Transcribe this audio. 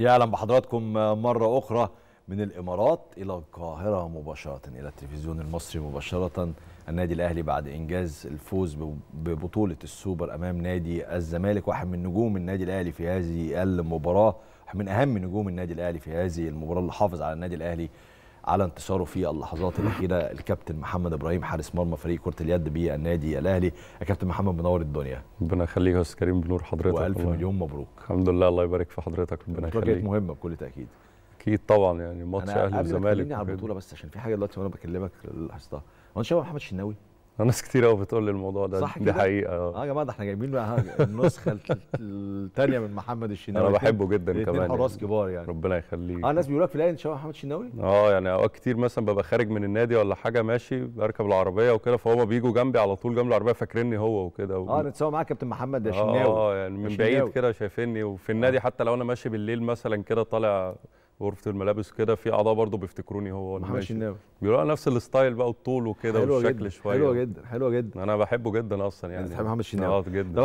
يا اهلا بحضراتكم مره اخرى من الامارات الى القاهره مباشره الى التلفزيون المصري مباشره النادي الاهلي بعد انجاز الفوز ببطوله السوبر امام نادي الزمالك واحد من نجوم النادي الاهلي في هذه المباراه من اهم نجوم النادي الاهلي في هذه المباراه اللي حافظ على النادي الاهلي على انتصاره في اللحظات الاخيره الكابتن محمد ابراهيم حارس مرمى فريق كره اليد بالنادي الاهلي يا كابتن محمد منور الدنيا ربنا يخليك يا استاذ كريم بنور حضرتك والف الله. مليون مبروك الحمد لله الله يبارك في حضرتك ربنا يخليك كانت مهمه بكل تاكيد اكيد طبعا يعني ماتش اهلي وزمالك انا على البطوله بس عشان في حاجه دلوقتي وانا بكلمك لاحظتها هو ان محمد الشناوي ناس كتير قوي بتقول لي الموضوع ده صح دي حقيقه اه يا جماعه ده احنا جايبين بقى النسخه الثانيه من محمد الشناوي انا بحبه جدا كمان يعني. حراس كبار يعني ربنا يخليك اه ناس بيقولوا لك في الاهلي انت شبه محمد الشناوي اه يعني اوقات كتير مثلا ببقى خارج من النادي ولا حاجه ماشي بركب العربيه وكده فهم بيجوا جنبي على طول جنب العربيه فاكرني هو وكده و... اه نتصور معاك كابتن محمد آه، الشناوي اه يعني من بعيد كده شايفيني وفي النادي آه. حتى لو انا ماشي بالليل مثلا كده طالع غرفه الملابس كده في اعضاء برضه بيفتكروني هو محمد الشناوي بيقولوا نفس الستايل بقى والطول وكده والشكل جداً. شويه حلوه جدا حلوه جدا انا بحبه جدا اصلا يعني بتحب محمد الشناوي آه، جدا